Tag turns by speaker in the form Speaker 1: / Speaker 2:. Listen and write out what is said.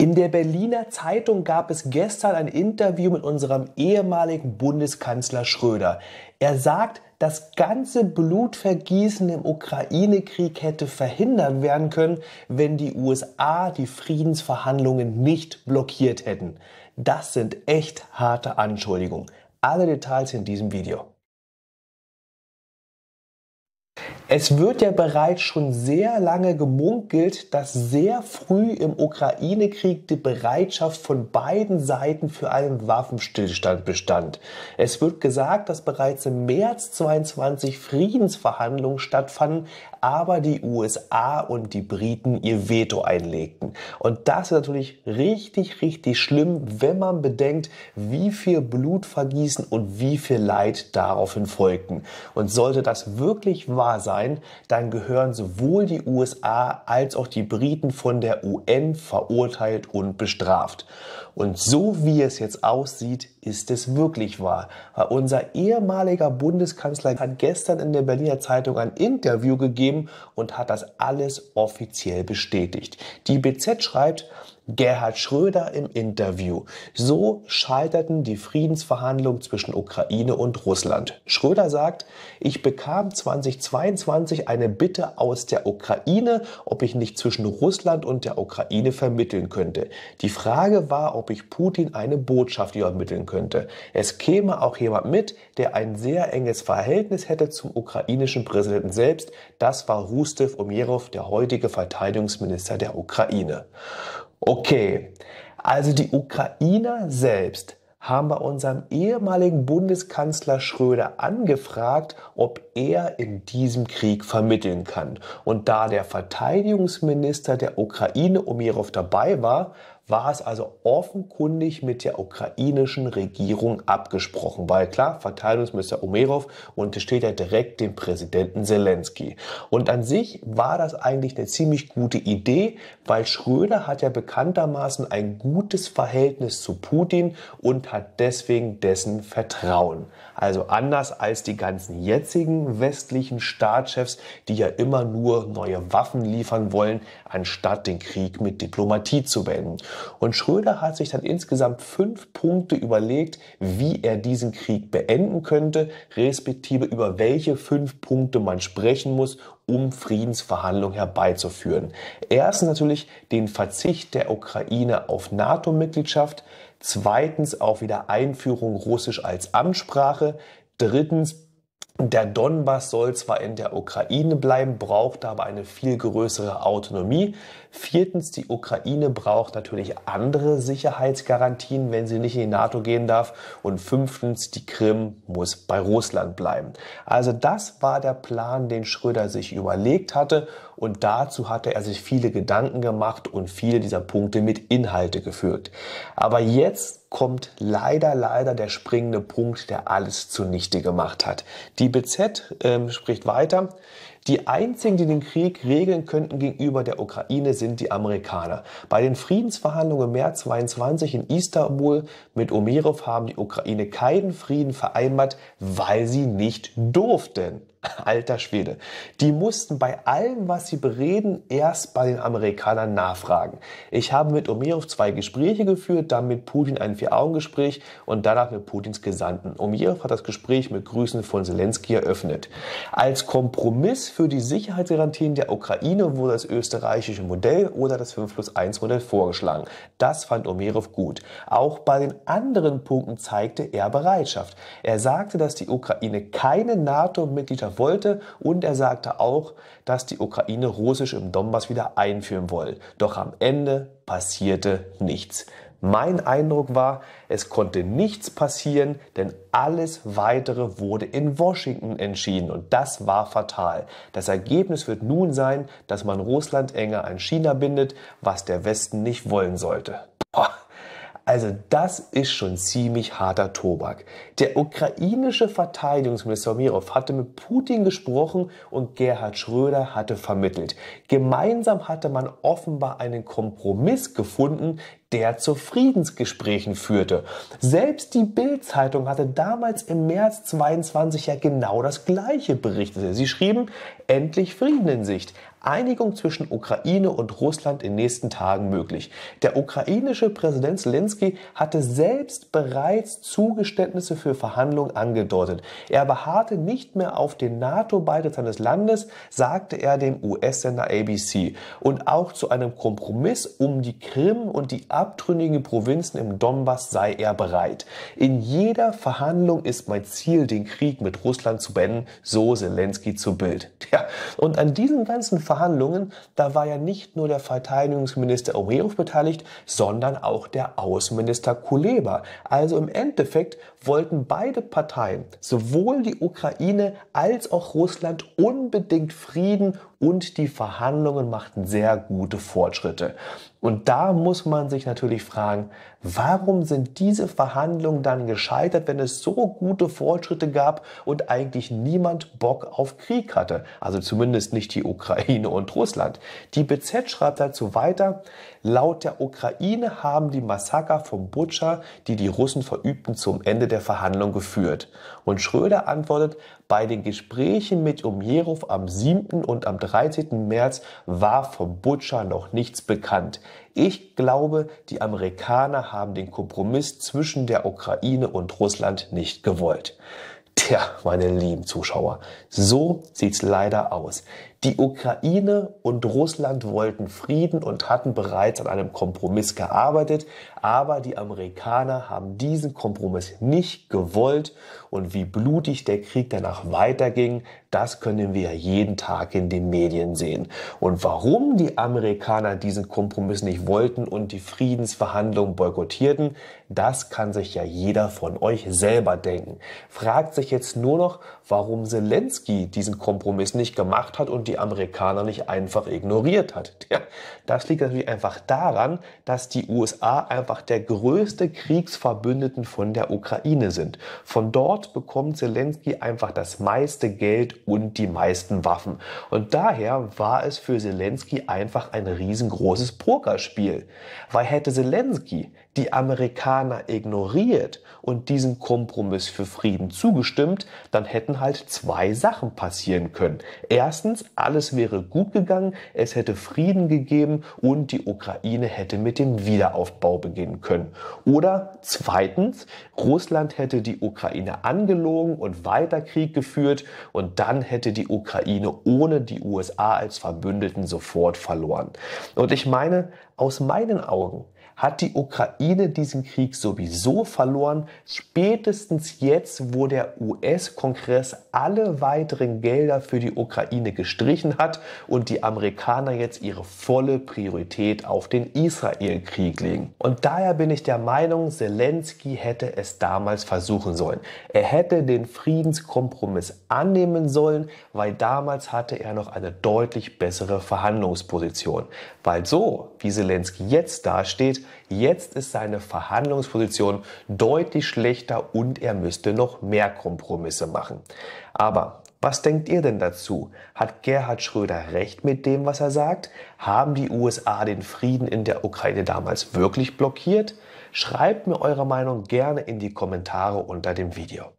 Speaker 1: In der Berliner Zeitung gab es gestern ein Interview mit unserem ehemaligen Bundeskanzler Schröder. Er sagt, das ganze Blutvergießen im Ukraine-Krieg hätte verhindert werden können, wenn die USA die Friedensverhandlungen nicht blockiert hätten. Das sind echt harte Anschuldigungen. Alle Details in diesem Video. Es wird ja bereits schon sehr lange gemunkelt, dass sehr früh im Ukraine-Krieg die Bereitschaft von beiden Seiten für einen Waffenstillstand bestand. Es wird gesagt, dass bereits im März 22 Friedensverhandlungen stattfanden, aber die USA und die Briten ihr Veto einlegten. Und das ist natürlich richtig, richtig schlimm, wenn man bedenkt, wie viel Blutvergießen und wie viel Leid daraufhin folgten. Und sollte das wirklich wahr sein, sein, dann gehören sowohl die USA als auch die Briten von der UN verurteilt und bestraft. Und so wie es jetzt aussieht, ist es wirklich wahr? Weil äh, Unser ehemaliger Bundeskanzler hat gestern in der Berliner Zeitung ein Interview gegeben und hat das alles offiziell bestätigt. Die BZ schreibt, Gerhard Schröder im Interview. So scheiterten die Friedensverhandlungen zwischen Ukraine und Russland. Schröder sagt, ich bekam 2022 eine Bitte aus der Ukraine, ob ich nicht zwischen Russland und der Ukraine vermitteln könnte. Die Frage war, ob ich Putin eine Botschaft übermitteln könnte. Es käme auch jemand mit, der ein sehr enges Verhältnis hätte zum ukrainischen Präsidenten selbst. Das war Rustev Umerov, der heutige Verteidigungsminister der Ukraine. Okay, also die Ukrainer selbst haben bei unserem ehemaligen Bundeskanzler Schröder angefragt, ob er in diesem Krieg vermitteln kann. Und da der Verteidigungsminister der Ukraine Umerov dabei war, war es also offenkundig mit der ukrainischen Regierung abgesprochen, weil klar, Verteidigungsminister Umerov untersteht ja direkt dem Präsidenten Zelensky. Und an sich war das eigentlich eine ziemlich gute Idee, weil Schröder hat ja bekanntermaßen ein gutes Verhältnis zu Putin und hat deswegen dessen Vertrauen. Also anders als die ganzen jetzigen westlichen Staatschefs, die ja immer nur neue Waffen liefern wollen, anstatt den Krieg mit Diplomatie zu beenden. Und Schröder hat sich dann insgesamt fünf Punkte überlegt, wie er diesen Krieg beenden könnte, respektive über welche fünf Punkte man sprechen muss, um Friedensverhandlungen herbeizuführen. Erstens natürlich den Verzicht der Ukraine auf NATO-Mitgliedschaft, zweitens auf Wiedereinführung Russisch als Amtssprache, drittens der Donbass soll zwar in der Ukraine bleiben, braucht aber eine viel größere Autonomie. Viertens, die Ukraine braucht natürlich andere Sicherheitsgarantien, wenn sie nicht in die NATO gehen darf. Und fünftens, die Krim muss bei Russland bleiben. Also das war der Plan, den Schröder sich überlegt hatte. Und dazu hatte er sich viele Gedanken gemacht und viele dieser Punkte mit Inhalte geführt. Aber jetzt kommt leider, leider der springende Punkt, der alles zunichte gemacht hat. Die BZ ähm, spricht weiter. Die einzigen, die den Krieg regeln könnten gegenüber der Ukraine, sind die Amerikaner. Bei den Friedensverhandlungen im März 22 in Istanbul mit Omerov haben die Ukraine keinen Frieden vereinbart, weil sie nicht durften. Alter Schwede. Die mussten bei allem, was sie bereden, erst bei den Amerikanern nachfragen. Ich habe mit Umirov zwei Gespräche geführt, dann mit Putin ein Vier-Augen-Gespräch und danach mit Putins Gesandten. Umirov hat das Gespräch mit Grüßen von Zelensky eröffnet. Als Kompromiss für die Sicherheitsgarantien der Ukraine wurde das österreichische Modell oder das 5 plus 1 Modell vorgeschlagen. Das fand Umirov gut. Auch bei den anderen Punkten zeigte er Bereitschaft. Er sagte, dass die Ukraine keine nato mitglieder Gemeinschaft wollte. Und er sagte auch, dass die Ukraine Russisch im Donbass wieder einführen wolle. Doch am Ende passierte nichts. Mein Eindruck war, es konnte nichts passieren, denn alles weitere wurde in Washington entschieden und das war fatal. Das Ergebnis wird nun sein, dass man Russland enger an China bindet, was der Westen nicht wollen sollte. Also das ist schon ziemlich harter Tobak. Der ukrainische Verteidigungsminister Mirov hatte mit Putin gesprochen und Gerhard Schröder hatte vermittelt. Gemeinsam hatte man offenbar einen Kompromiss gefunden, der zu Friedensgesprächen führte. Selbst die Bild-Zeitung hatte damals im März 22 ja genau das Gleiche berichtet. Sie schrieben, endlich Frieden in Sicht. Einigung zwischen Ukraine und Russland in nächsten Tagen möglich. Der ukrainische Präsident Zelensky hatte selbst bereits Zugeständnisse für Verhandlungen angedeutet. Er beharrte nicht mehr auf den NATO-Beitritt seines Landes, sagte er dem US-Sender ABC. Und auch zu einem Kompromiss um die Krim und die abtrünnigen Provinzen im Donbass sei er bereit. In jeder Verhandlung ist mein Ziel, den Krieg mit Russland zu beenden, so Zelensky zu Bild. Ja, und an diesen ganzen Verhandlungen, da war ja nicht nur der Verteidigungsminister Omerow beteiligt, sondern auch der Außenminister Kuleba. Also im Endeffekt wollten beide Parteien, sowohl die Ukraine als auch Russland, unbedingt Frieden und die Verhandlungen machten sehr gute Fortschritte. Und da muss man sich natürlich fragen, warum sind diese Verhandlungen dann gescheitert, wenn es so gute Fortschritte gab und eigentlich niemand Bock auf Krieg hatte? Also zumindest nicht die Ukraine und Russland. Die BZ schreibt dazu weiter, laut der Ukraine haben die Massaker vom Butcher, die die Russen verübten, zum Ende der Verhandlung geführt. Und Schröder antwortet, bei den Gesprächen mit Umjerow am 7. und am 13. März war vom Butcher noch nichts bekannt. Ich glaube, die Amerikaner haben den Kompromiss zwischen der Ukraine und Russland nicht gewollt. Tja, meine lieben Zuschauer, so sieht's leider aus. Die Ukraine und Russland wollten Frieden und hatten bereits an einem Kompromiss gearbeitet, aber die Amerikaner haben diesen Kompromiss nicht gewollt und wie blutig der Krieg danach weiterging, das können wir jeden Tag in den Medien sehen. Und warum die Amerikaner diesen Kompromiss nicht wollten und die Friedensverhandlungen boykottierten, das kann sich ja jeder von euch selber denken. Fragt sich jetzt nur noch, warum Zelensky diesen Kompromiss nicht gemacht hat und die Amerikaner nicht einfach ignoriert hat. das liegt natürlich einfach daran, dass die USA einfach der größte Kriegsverbündeten von der Ukraine sind. Von dort bekommt Zelensky einfach das meiste Geld und die meisten Waffen. Und daher war es für Zelensky einfach ein riesengroßes Pokerspiel. Weil hätte Zelensky die Amerikaner ignoriert und diesen Kompromiss für Frieden zugestimmt, dann hätten halt zwei Sachen passieren können. Erstens, alles wäre gut gegangen, es hätte Frieden gegeben und die Ukraine hätte mit dem Wiederaufbau beginnen können. Oder zweitens, Russland hätte die Ukraine angelogen und weiter Krieg geführt und dann hätte die Ukraine ohne die USA als Verbündeten sofort verloren. Und ich meine, aus meinen Augen hat die Ukraine diesen Krieg sowieso verloren, spätestens jetzt, wo der US-Kongress alle weiteren Gelder für die Ukraine gestrichen hat und die Amerikaner jetzt ihre volle Priorität auf den Israel-Krieg legen. Und daher bin ich der Meinung, Zelensky hätte es damals versuchen sollen. Er hätte den Friedenskompromiss annehmen sollen, weil damals hatte er noch eine deutlich bessere Verhandlungsposition. Weil so, wie Zelensky jetzt dasteht, jetzt ist seine Verhandlungsposition deutlich schlechter und er müsste noch mehr Kompromisse machen. Aber was denkt ihr denn dazu? Hat Gerhard Schröder recht mit dem, was er sagt? Haben die USA den Frieden in der Ukraine damals wirklich blockiert? Schreibt mir eure Meinung gerne in die Kommentare unter dem Video.